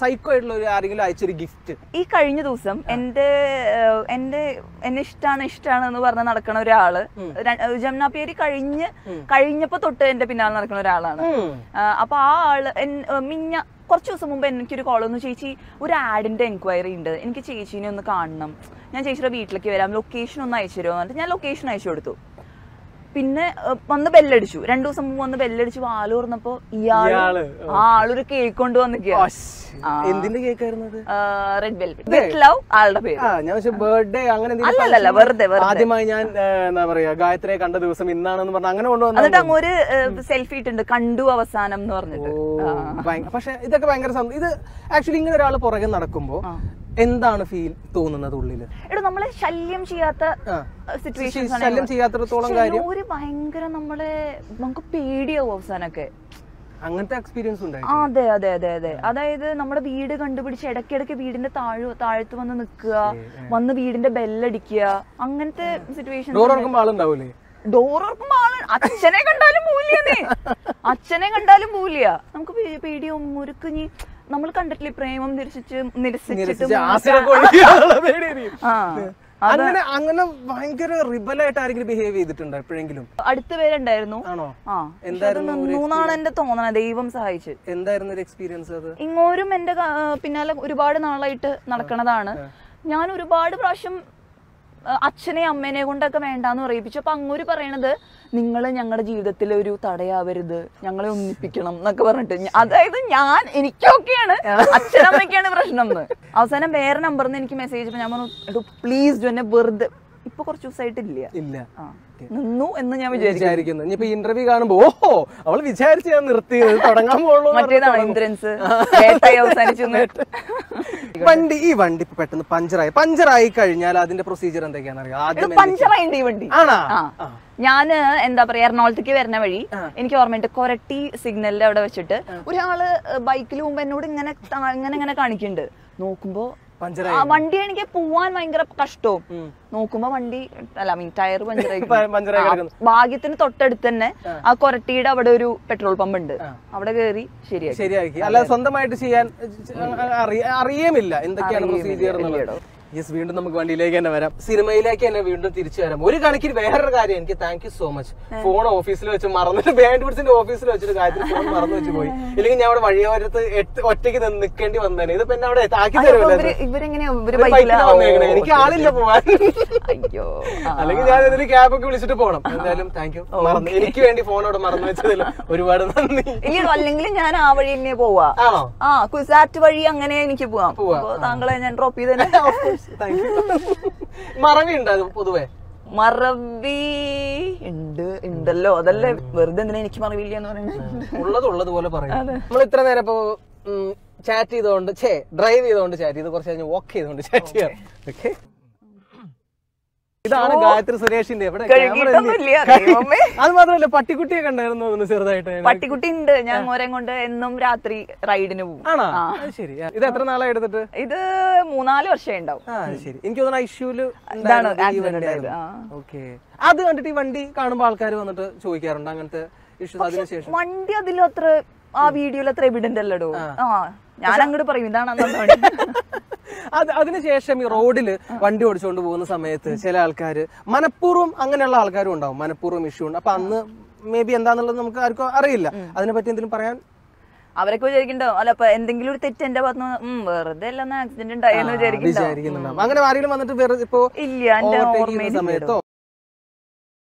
psycho ആയിട്ടുള്ള ഒരു gift ഈ കഴിഞ്ഞ ദിവസം എന്റെ എന്റെ എന്നെ ഇഷ്ടാണ് ഇഷ്ടാണ് എന്ന് പറഞ്ഞ് നടക്കണ ഒരാള് ജമുന പേര് കഴിഞ്ഞ് കഴിഞ്ഞപ്പോ തൊട്ട് എന്റെ പിന്നാലെ നടക്കുന്ന ഒരാളാണ് അപ്പൊ ആ ആള് മിഞ്ഞ കുറച്ച് ദിവസം മുമ്പ് എനിക്കൊരു കോൾ ഒന്ന് ചേച്ചി ഒരു ആഡിന്റെ എൻക്വയറി ഉണ്ട് എനിക്ക് ചേച്ചീനെ ഒന്ന് കാണണം ഞാൻ ചേച്ചിയുടെ വീട്ടിലേക്ക് വരാം ലൊക്കേഷൻ ഒന്ന് അയച്ചു തരുമോ എന്നിട്ട് ഞാൻ ലൊക്കേഷൻ അയച്ചു കൊടുത്തു പിന്നെ വന്ന് ബെല്ലടിച്ചു രണ്ടു ദിവസം മുമ്പ് വന്ന് ബെല്ലടിച്ച് വാല് തുറന്നപ്പോ ഇയാള് ആളൊരു കേക്ക് കൊണ്ടുവന്ന് എന്തിന്റെ കേക്കായിരുന്നു റെഡ് വെൽവെറ്റ് ലവ് ആളുടെ പേര് ഞാൻ പക്ഷെ ബർത്ത്ഡേ അങ്ങനെ അല്ലല്ല വെറുതെ ആദ്യമായി ഞാൻ എന്താ പറയാ ഗായത്രിയെ കണ്ട ദിവസം ഇന്നാണെന്ന് പറഞ്ഞ അങ്ങനെ കൊണ്ടുവന്നു എന്നിട്ട് അങ്ങൊരു സെൽഫി ഇട്ടുണ്ട് കണ്ടു അവസാനം എന്ന് പറഞ്ഞിട്ട് പക്ഷെ ഇതൊക്കെ ഭയങ്കര ഇത് ആക്ച്വലി ഇങ്ങനെ ഒരാൾ പുറകെ നടക്കുമ്പോ എന്താണ് ഫീൽ തോന്നുന്നത് ഉള്ളിൽ എടോ നമ്മളെ ശല്യം ചെയ്യാത്ത സിറ്റുവേഷൻസ് ശല്യം ചെയ്യാത്തടത്തോളം കാര്യം ഒരു ഭയങ്കര നമ്മളെ നമുക്ക് പേടിയാവും അവസാനൊക്കെ അങ്ങനത്തെ എക്സ്പീരിയൻസ് അതെ അതെ അതെ അതെ അതായത് നമ്മുടെ വീട് കണ്ടുപിടിച്ച് ഇടയ്ക്കിടയ്ക്ക് വീടിന്റെ താഴ് താഴത്ത് വന്ന് നിൽക്കുക വന്ന് വീടിന്റെ ബെല്ലടിക്കുക അങ്ങനത്തെ സിറ്റുവേഷൻ ഡോർ ഓർക്കുമ്പോ ആള് അച്ഛനെ കണ്ടാലും പോവില്ലേ അച്ഛനെ കണ്ടാലും പോവില്ല നമുക്ക് പേടിയാവും മുറുക്ക് നമ്മൾ കണ്ടിട്ടില്ലേ പ്രേമം നിരസിച്ച് നിരസിച്ചിട്ട് ആ അങ്ങനെ അങ്ങനെ ഭയങ്കര റിബലായിട്ട് ആരെങ്കിലും ബിഹേവ് ചെയ്തിട്ടുണ്ട് എപ്പോഴെങ്കിലും അടുത്ത പേരുണ്ടായിരുന്നു ആണോ എന്തായിരുന്നു എന്റെ തോന്നണ ദൈവം സഹായിച്ചു എന്തായിരുന്നു ഒരു എക്സ്പീരിയൻസ് അത് ഇങ്ങോരും എന്റെ പിന്നാലെ ഒരുപാട് നാളായിട്ട് നടക്കണതാണ് ഞാൻ ഒരുപാട് പ്രാവശ്യം അച്ഛനെ അമ്മേനെ കൊണ്ടൊക്കെ വേണ്ടാന്ന് പറയിപ്പിച്ചു അപ്പൊ അങ്ങൂര് പറയണത് നിങ്ങൾ ഞങ്ങളുടെ ജീവിതത്തിൽ ഒരു തടയാവരുത് ഞങ്ങളെ ഒന്നിപ്പിക്കണം എന്നൊക്കെ പറഞ്ഞിട്ട് അതായത് ഞാൻ എനിക്കൊക്കെയാണ് അച്ഛനമ്മയ്ക്കാണ് പ്രശ്നം എന്ന് അവസാനം വേറെ നമ്പറിൽ നിന്ന് എനിക്ക് മെസ്സേജ് ഞാൻ പറഞ്ഞു പ്ലീസ് എന്നെ വെറുതെ ഇപ്പൊ കുറച്ച് ദിവസമായിട്ടില്ല ഇല്ല ആ നിന്നു എന്ന് ഞാൻ വിചാരിക്കുന്നു ഇനിയിപ്പോ ഇന്റർവ്യൂ കാണുമ്പോ ഓഹോ അവൾ വിചാരിച്ച് ഞാൻ നിർത്തി തുടങ്ങാൻ പോകുള്ളൂ വണ്ടി ഈ വണ്ടി ഇപ്പൊ പെട്ടെന്ന് പഞ്ചറായി പഞ്ചറായി കഴിഞ്ഞാൽ അതിന്റെ പ്രൊസീജിയർ എന്തൊക്കെയാണ് ആദ്യം പഞ്ചറായിണ്ട് ഈ വണ്ടി ആണോ ഞാന് എന്താ പറയാ എറണാകുളത്തേക്ക് വരുന്ന വഴി എനിക്ക് ഓർമ്മയുണ്ട് കൊരട്ടി സിഗ്നലിൽ അവിടെ വെച്ചിട്ട് ഒരാള് ബൈക്കിൽ പോകുമ്പോ എന്നോട് ഇങ്ങനെ ഇങ്ങനെ ഇങ്ങനെ കാണിക്കുന്നുണ്ട് നോക്കുമ്പോ വണ്ടി ആണെങ്കിൽ പോവാൻ ഭയങ്കര കഷ്ടവും നോക്കുമ്പോ വണ്ടി അല്ല മീൻ ടയർ പഞ്ചറായി ഭാഗ്യത്തിന് തൊട്ടടുത്ത് തന്നെ ആ കൊരട്ടിയുടെ അവിടെ ഒരു പെട്രോൾ പമ്പ് ഉണ്ട് അവിടെ കയറി ശരിയാക്കി ശരിയാക്കി അല്ല സ്വന്തമായിട്ട് ചെയ്യാൻ അറിയാമില്ല എന്തൊക്കെയാണ് പ്രൊസീജിയർ എന്നുള്ളത് യെസ് വീണ്ടും നമുക്ക് വണ്ടിയിലേക്ക് തന്നെ വരാം സിനിമയിലേക്ക് തന്നെ വീണ്ടും തിരിച്ചു വരാം ഒരു കണക്കിന് വേറൊരു കാര്യം എനിക്ക് thank you so much phone ഓഫീസിൽ വെച്ച് മറന്നിട്ട് ബാൻഡ് പിടിച്ചിന്റെ ഓഫീസിൽ വെച്ചിട്ട് കാര്യത്തിൽ ഫോൺ മറന്നു വെച്ച് പോയി ഇല്ലെങ്കിൽ ഞാൻ അവിടെ വഴിയോരത്ത് ഒറ്റയ്ക്ക് നിന്ന് നിൽക്കേണ്ടി വന്നേനെ ഇതിപ്പോ എന്നെ അവിടെ ആക്കി തരുമല്ലോ എനിക്ക് ആളില്ല പോവാൻ അയ്യോ അല്ലെങ്കിൽ ഞാൻ ഇതിൽ ക്യാബ് ഒക്കെ വിളിച്ചിട്ട് പോകണം എന്തായാലും താങ്ക് യു എനിക്ക് വേണ്ടി ഫോണോട് മറന്നു വെച്ചതിൽ ഒരുപാട് നന്ദി അല്ലെങ്കിൽ ഞാൻ ആ വഴി തന്നെ പോവാ ആ കുസാറ്റ് വഴി അങ്ങനെ എനിക്ക് പോവാം താങ്കളെ ഞാൻ ഡ്രോപ്പ് ചെയ്ത് മറവി ഉണ്ടാകും പൊതുവേ മറവി ഉണ്ട് ഉണ്ടല്ലോ അതല്ലേ വെറുതെ എന്തിനാ എനിക്ക് മറവില്ല എന്ന് പറയുന്നത് ഉള്ളത് ഉള്ളത് പോലെ പറയാം നമ്മൾ ഇത്ര നേരം ഇപ്പൊ ചാറ്റ് ചെയ്തോണ്ട് ഛേ ഡ്രൈവ് ചെയ്തോണ്ട് ചാറ്റ് ചെയ്ത് കുറച്ച് കഴിഞ്ഞ് വോക്ക് ചെയ്തോണ്ട് ചാറ്റ് ചെയ്യാം ഓക്കെ ഇതാണ് ഗായത്രി സുരേഷിന്റെ ഇവിടെ അത് മാത്രമല്ല പട്ടിക്കുട്ടിയെ കണ്ടായിരുന്നു ചെറുതായിട്ട് പട്ടിക്കുട്ടി ഉണ്ട് ഞാൻ മോരം കൊണ്ട് എന്നും രാത്രി റൈഡിന് പോകും ആണോ ശരി ഇത് എത്ര നാളായി എടുത്തിട്ട് ഇത് മൂന്നാല് വർഷം ഉണ്ടാവും ശരി എനിക്ക് തോന്നുന്നു ഓക്കെ അത് കണ്ടിട്ട് ഈ വണ്ടി കാണുമ്പോ ആൾക്കാർ വന്നിട്ട് ചോദിക്കാറുണ്ട് അങ്ങനത്തെ ഇഷ്യൂസ് വണ്ടി അതിലും അത്ര ആ വീഡിയോയിൽ അത്ര എവിഡന്റ് അല്ലടോ ആ ഞാൻ അങ്ങോട്ട് പറയും ഇതാണ് അത് അതിനുശേഷം ഈ റോഡിൽ വണ്ടി ഓടിച്ചുകൊണ്ട് പോകുന്ന സമയത്ത് ചില ആൾക്കാർ മനഃപൂർവ്വം അങ്ങനെയുള്ള ആൾക്കാരും ഉണ്ടാവും മനഃപൂർവ്വം ഇഷ്യൂ ഉണ്ട് അപ്പൊ അന്ന് മേ ബി എന്താന്നുള്ളത് നമുക്ക് ആർക്കും അറിയില്ല അതിനെപ്പറ്റി എന്തെങ്കിലും പറയാൻ അവരൊക്കെ വിചാരിക്കണ്ടോ അല്ല അപ്പൊ എന്തെങ്കിലും ഒരു തെറ്റ് എന്റെ ഭാഗത്ത് വെറുതെ ആക്സിഡന്റ് ഉണ്ടായെന്ന് വിചാരിക്കുന്നുണ്ടാവും അങ്ങനെ ആരെങ്കിലും വന്നിട്ട് വെറുതെ ഇപ്പോ ഇല്ല എന്റെ സമയത്തോ